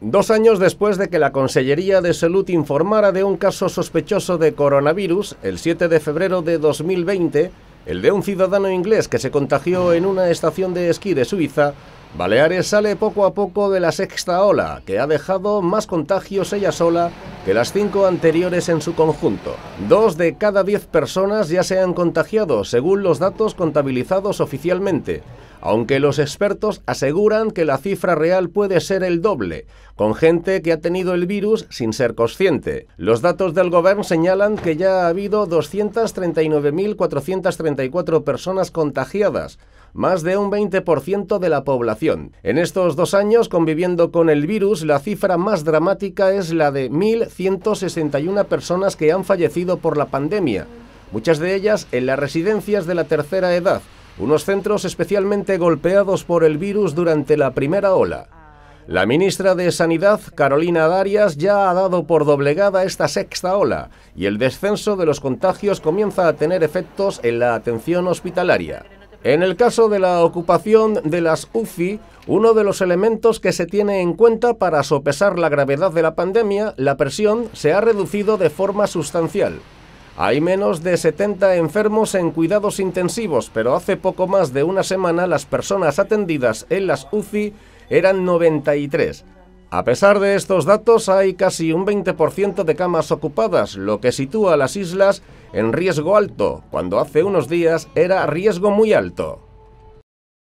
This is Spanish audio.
Dos años después de que la Consellería de Salud informara de un caso sospechoso de coronavirus, el 7 de febrero de 2020, el de un ciudadano inglés que se contagió en una estación de esquí de Suiza, Baleares sale poco a poco de la sexta ola, que ha dejado más contagios ella sola que las cinco anteriores en su conjunto. Dos de cada diez personas ya se han contagiado, según los datos contabilizados oficialmente, aunque los expertos aseguran que la cifra real puede ser el doble, con gente que ha tenido el virus sin ser consciente. Los datos del gobierno señalan que ya ha habido 239.434 personas contagiadas, más de un 20% de la población. En estos dos años, conviviendo con el virus, la cifra más dramática es la de 1.161 personas que han fallecido por la pandemia, muchas de ellas en las residencias de la tercera edad, unos centros especialmente golpeados por el virus durante la primera ola. La ministra de Sanidad, Carolina Darias, ya ha dado por doblegada esta sexta ola y el descenso de los contagios comienza a tener efectos en la atención hospitalaria. En el caso de la ocupación de las UFI, uno de los elementos que se tiene en cuenta para sopesar la gravedad de la pandemia, la presión, se ha reducido de forma sustancial. Hay menos de 70 enfermos en cuidados intensivos, pero hace poco más de una semana las personas atendidas en las UFI eran 93. A pesar de estos datos, hay casi un 20% de camas ocupadas, lo que sitúa a las islas en riesgo alto, cuando hace unos días era riesgo muy alto.